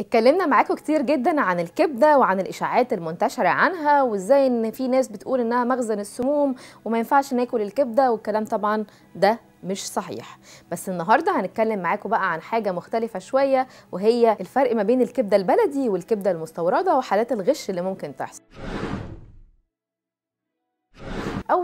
اتكلمنا معاكم كتير جدا عن الكبده وعن الاشاعات المنتشره عنها وازاي ان في ناس بتقول انها مخزن السموم وما ينفعش ناكل الكبده والكلام طبعا ده مش صحيح بس النهارده هنتكلم معاكم بقى عن حاجه مختلفه شويه وهي الفرق ما بين الكبده البلدي والكبده المستورده وحالات الغش اللي ممكن تحصل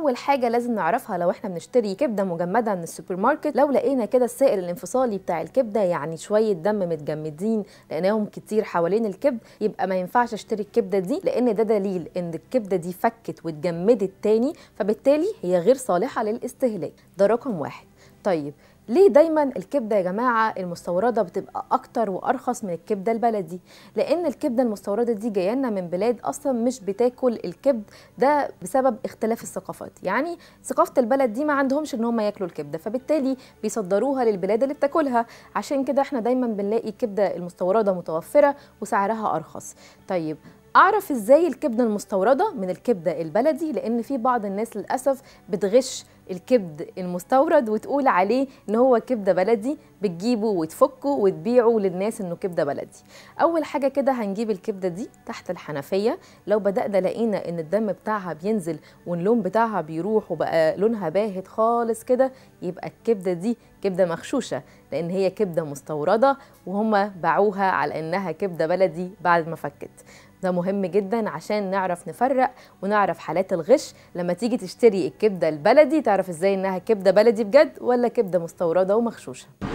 اول حاجه لازم نعرفها لو احنا بنشتري كبده مجمده من السوبر ماركت لو لقينا كده السائل الانفصالي بتاع الكبده يعني شويه دم متجمدين لقيناهم كتير حوالين الكبد يبقى ما ينفعش اشتري الكبده دي لان ده دليل ان الكبده دي فكت واتجمدت تاني فبالتالي هي غير صالحه للاستهلاك ده رقم واحد طيب ليه دايما الكبده يا جماعه المستورده بتبقى اكتر وارخص من الكبده البلدي لان الكبده المستورده دي جايه لنا من بلاد اصلا مش بتاكل الكبد ده بسبب اختلاف الثقافات يعني ثقافه البلد دي ما عندهمش ان هم ياكلوا الكبده فبالتالي بيصدروها للبلاد اللي بتاكلها عشان كده احنا دايما بنلاقي الكبده المستورده متوفره وسعرها ارخص طيب اعرف ازاي الكبده المستورده من الكبده البلدي لان في بعض الناس للاسف بتغش الكبد المستورد وتقول عليه ان هو كبده بلدي بتجيبه وتفكه وتبيعه للناس انه كبده بلدي اول حاجه كده هنجيب الكبده دي تحت الحنفيه لو بدانا لقينا ان الدم بتاعها بينزل واللون بتاعها بيروح وبقى لونها باهت خالص كده يبقى الكبده دي كبده مغشوشه لان هي كبده مستورده وهم باعوها على انها كبده بلدي بعد ما فكت ده مهم جدا عشان نعرف نفرق ونعرف حالات الغش لما تيجي تشتري الكبده البلدي تعرف ازاي انها كبده بلدي بجد ولا كبده مستورده ومغشوشه